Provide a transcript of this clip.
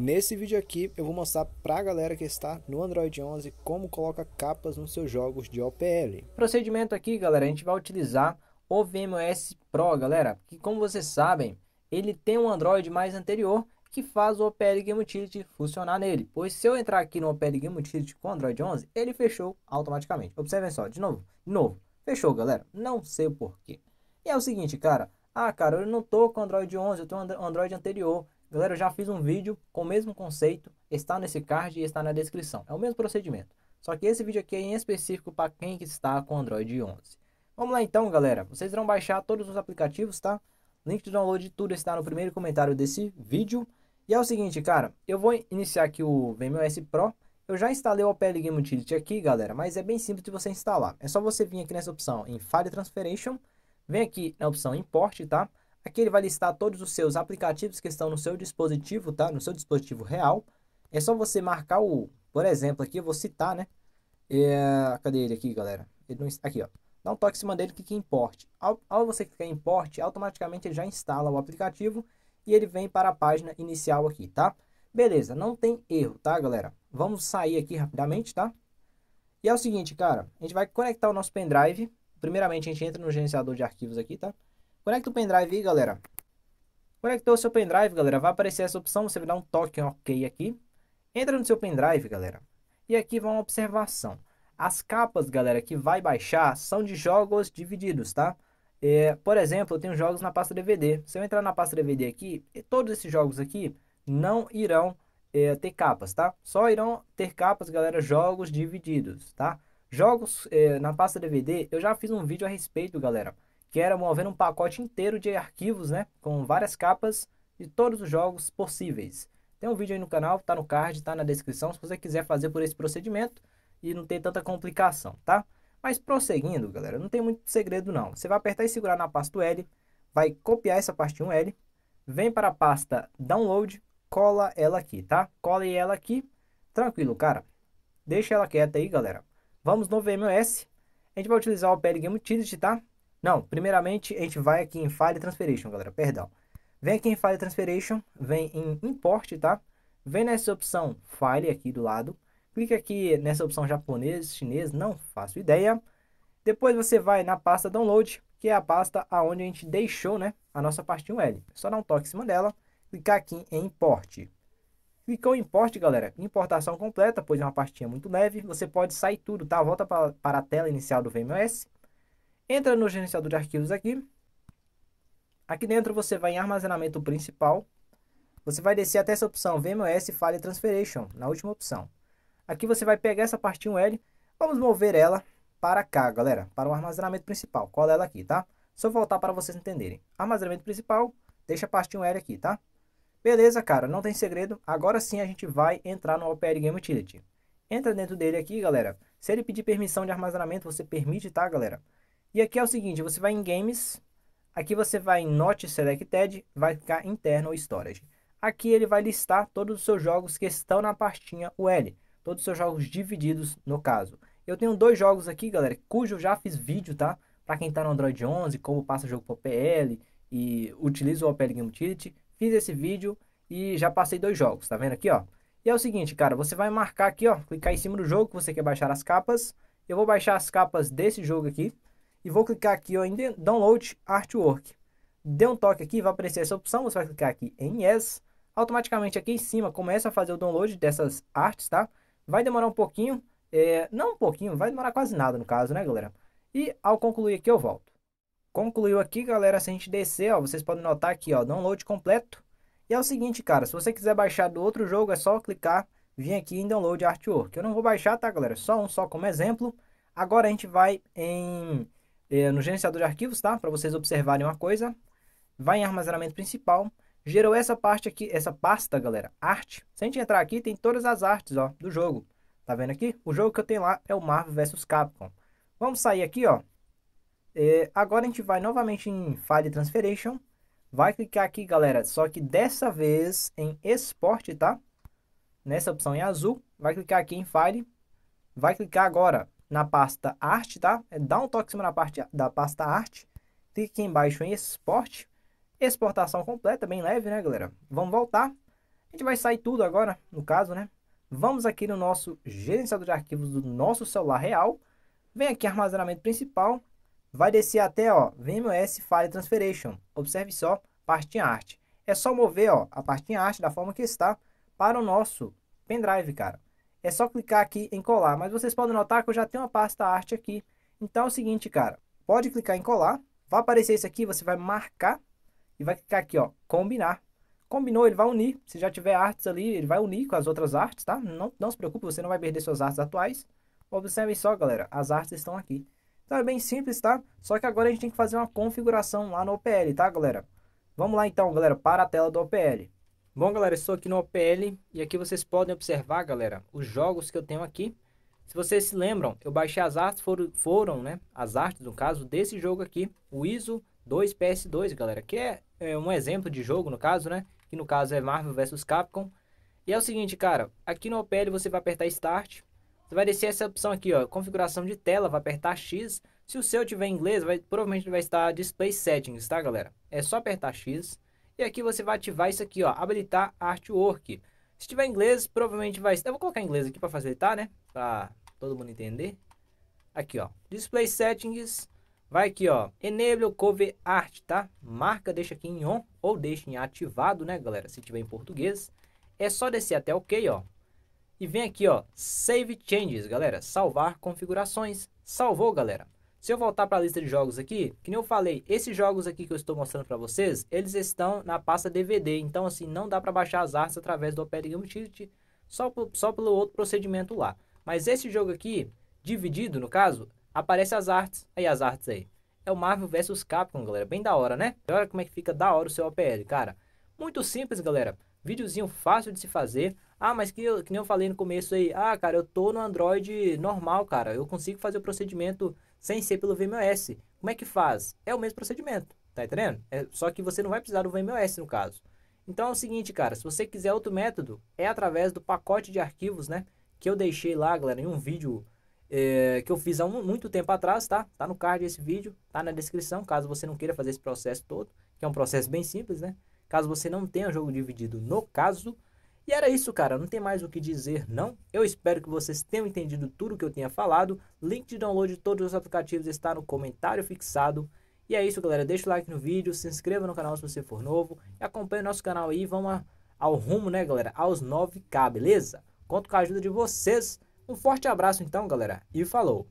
Nesse vídeo aqui eu vou mostrar para a galera que está no Android 11 como coloca capas nos seus jogos de OPL. Procedimento aqui galera, a gente vai utilizar o VMOS Pro galera, que como vocês sabem, ele tem um Android mais anterior que faz o OPL Game Utility funcionar nele. Pois se eu entrar aqui no OPL Game Utility com Android 11, ele fechou automaticamente. Observem só, de novo, de novo, fechou galera, não sei o porquê. E é o seguinte cara, ah cara, eu não tô com Android 11, eu tenho Android anterior, Galera, eu já fiz um vídeo com o mesmo conceito, está nesse card e está na descrição. É o mesmo procedimento, só que esse vídeo aqui é em específico para quem está com Android 11. Vamos lá então, galera. Vocês irão baixar todos os aplicativos, tá? Link de download de tudo está no primeiro comentário desse vídeo. E é o seguinte, cara, eu vou iniciar aqui o VMOS Pro. Eu já instalei o OPL Game Utility aqui, galera, mas é bem simples de você instalar. É só você vir aqui nessa opção em File Transferation, vem aqui na opção Import, tá? Aqui ele vai listar todos os seus aplicativos que estão no seu dispositivo, tá? No seu dispositivo real. É só você marcar o, por exemplo, aqui eu vou citar, né? É, cadê ele aqui, galera? Ele não, aqui, ó. Dá um toque em cima dele, clica em importe. Ao, ao você clicar em importe, automaticamente ele já instala o aplicativo e ele vem para a página inicial aqui, tá? Beleza, não tem erro, tá, galera? Vamos sair aqui rapidamente, tá? E é o seguinte, cara, a gente vai conectar o nosso pendrive. Primeiramente, a gente entra no gerenciador de arquivos aqui, tá? Conecta o pendrive aí, galera. Conectou o seu pendrive, galera. Vai aparecer essa opção. Você vai dar um toque em OK aqui. Entra no seu pendrive, galera. E aqui vai uma observação. As capas, galera, que vai baixar são de jogos divididos, tá? É, por exemplo, eu tenho jogos na pasta DVD. Se eu entrar na pasta DVD aqui, todos esses jogos aqui não irão é, ter capas, tá? Só irão ter capas, galera, jogos divididos, tá? Jogos é, na pasta DVD, eu já fiz um vídeo a respeito, galera que era mover um pacote inteiro de arquivos, né, com várias capas de todos os jogos possíveis. Tem um vídeo aí no canal, tá no card, tá na descrição, se você quiser fazer por esse procedimento e não ter tanta complicação, tá? Mas prosseguindo, galera, não tem muito segredo não. Você vai apertar e segurar na pasta L, vai copiar essa parte 1L, vem para a pasta Download, cola ela aqui, tá? Cola ela aqui, tranquilo, cara. Deixa ela quieta aí, galera. Vamos no VMOS. A gente vai utilizar o PL Game Utility, tá? Não, primeiramente a gente vai aqui em File Transferation, galera, perdão. Vem aqui em File Transferation, vem em Import, tá? Vem nessa opção File aqui do lado. Clica aqui nessa opção japonês, chinês, não faço ideia. Depois você vai na pasta Download, que é a pasta aonde a gente deixou, né, a nossa pastinha L. É só dar um toque em cima dela, clicar aqui em Import. Clicou em Import, galera, importação completa, pois é uma pastinha muito leve. Você pode sair tudo, tá? Volta para a tela inicial do VMOS Entra no gerenciador de arquivos aqui. Aqui dentro você vai em armazenamento principal. Você vai descer até essa opção VMOS File Transferation, na última opção. Aqui você vai pegar essa parte 1L. Vamos mover ela para cá, galera, para o armazenamento principal. Cola ela aqui, tá? Só voltar para vocês entenderem. Armazenamento principal, deixa a parte 1L aqui, tá? Beleza, cara, não tem segredo. Agora sim a gente vai entrar no OPR Game Utility. Entra dentro dele aqui, galera. Se ele pedir permissão de armazenamento, você permite, tá, galera? E aqui é o seguinte, você vai em Games, aqui você vai em Not Selected, vai ficar Internal Storage. Aqui ele vai listar todos os seus jogos que estão na pastinha UL, todos os seus jogos divididos no caso. Eu tenho dois jogos aqui, galera, cujo já fiz vídeo, tá? Para quem tá no Android 11, como passa jogo pro PL e utiliza o OPL Game Utility, fiz esse vídeo e já passei dois jogos, tá vendo aqui, ó? E é o seguinte, cara, você vai marcar aqui, ó, clicar em cima do jogo que você quer baixar as capas. Eu vou baixar as capas desse jogo aqui, e vou clicar aqui ó, em Download Artwork. Dê um toque aqui, vai aparecer essa opção, você vai clicar aqui em Yes. Automaticamente aqui em cima começa a fazer o download dessas artes, tá? Vai demorar um pouquinho, é, não um pouquinho, vai demorar quase nada no caso, né galera? E ao concluir aqui eu volto. Concluiu aqui, galera, se a gente descer, ó, vocês podem notar aqui, ó, download completo. E é o seguinte, cara, se você quiser baixar do outro jogo, é só clicar, vir aqui em download artwork. Eu não vou baixar, tá, galera? Só um só como exemplo. Agora a gente vai em é, no gerenciador de arquivos, tá? Para vocês observarem uma coisa. Vai em armazenamento principal. Gerou essa parte aqui, essa pasta, galera. Arte. Se a gente entrar aqui, tem todas as artes, ó, do jogo. Tá vendo aqui? O jogo que eu tenho lá é o Marvel vs Capcom. Vamos sair aqui, ó. É, agora a gente vai novamente em File Transferation. Vai clicar aqui, galera. Só que dessa vez em Export, tá? Nessa opção em azul. Vai clicar aqui em File. Vai clicar agora na pasta arte, tá? É, dá um toque em cima na parte da pasta arte. Clique aqui embaixo em export Exportação completa, bem leve, né, galera? Vamos voltar. A gente vai sair tudo agora, no caso, né? Vamos aqui no nosso gerenciador de arquivos do nosso celular real. Vem aqui armazenamento principal. Vai descer até, ó, VMS File Transferation. Observe só, parte em arte. É só mover, ó, a parte em arte da forma que está para o nosso pendrive, cara é só clicar aqui em colar. Mas vocês podem notar que eu já tenho uma pasta arte aqui. Então é o seguinte, cara, pode clicar em colar, vai aparecer isso aqui, você vai marcar e vai clicar aqui, ó, combinar. Combinou, ele vai unir, se já tiver artes ali, ele vai unir com as outras artes, tá? Não, não se preocupe, você não vai perder suas artes atuais. Observem só, galera, as artes estão aqui. Então é bem simples, tá? Só que agora a gente tem que fazer uma configuração lá no OPL, tá, galera? Vamos lá então, galera, para a tela do OPL. Bom, galera, estou aqui no OPL e aqui vocês podem observar, galera, os jogos que eu tenho aqui. Se vocês se lembram, eu baixei as artes, foram, foram né, as artes, no caso, desse jogo aqui, o ISO 2 PS2, galera, que é, é um exemplo de jogo, no caso, né, que no caso é Marvel vs Capcom. E é o seguinte, cara, aqui no OPL você vai apertar Start, você vai descer essa opção aqui, ó, configuração de tela, vai apertar X. Se o seu tiver em inglês, vai, provavelmente vai estar Display Settings, tá, galera? É só apertar X. E aqui você vai ativar isso aqui, ó, habilitar Artwork. Se tiver inglês, provavelmente vai... Eu vou colocar inglês aqui para facilitar, né? Para todo mundo entender. Aqui, ó, Display Settings. Vai aqui, ó, Enable Cover Art, tá? Marca, deixa aqui em On ou deixa em ativado, né, galera? Se tiver em português. É só descer até OK, ó. E vem aqui, ó, Save Changes, galera. Salvar configurações. Salvou, galera. Se eu voltar para a lista de jogos aqui, que nem eu falei, esses jogos aqui que eu estou mostrando para vocês, eles estão na pasta DVD, então assim, não dá para baixar as artes através do Opera Game Ticket, só, só pelo outro procedimento lá. Mas esse jogo aqui, dividido no caso, aparece as artes, aí as artes aí. É o Marvel vs Capcom, galera, bem da hora, né? E olha como é que fica da hora o seu OPL, cara. Muito simples, galera, vídeozinho fácil de se fazer. Ah, mas que, que nem eu falei no começo aí, ah, cara, eu tô no Android normal, cara, eu consigo fazer o procedimento sem ser pelo VMOS. Como é que faz? É o mesmo procedimento, tá entendendo? É, só que você não vai precisar do VMOS no caso. Então é o seguinte, cara, se você quiser outro método, é através do pacote de arquivos, né? Que eu deixei lá, galera, em um vídeo é, que eu fiz há um, muito tempo atrás, tá? Tá no card esse vídeo, tá na descrição, caso você não queira fazer esse processo todo, que é um processo bem simples, né? Caso você não tenha jogo dividido no caso, e era isso, cara. Não tem mais o que dizer, não? Eu espero que vocês tenham entendido tudo que eu tinha falado. Link de download de todos os aplicativos está no comentário fixado. E é isso, galera. Deixa o like no vídeo, se inscreva no canal se você for novo. E acompanhe o nosso canal aí. Vamos ao rumo, né, galera? Aos 9k, beleza? Conto com a ajuda de vocês. Um forte abraço, então, galera. E falou!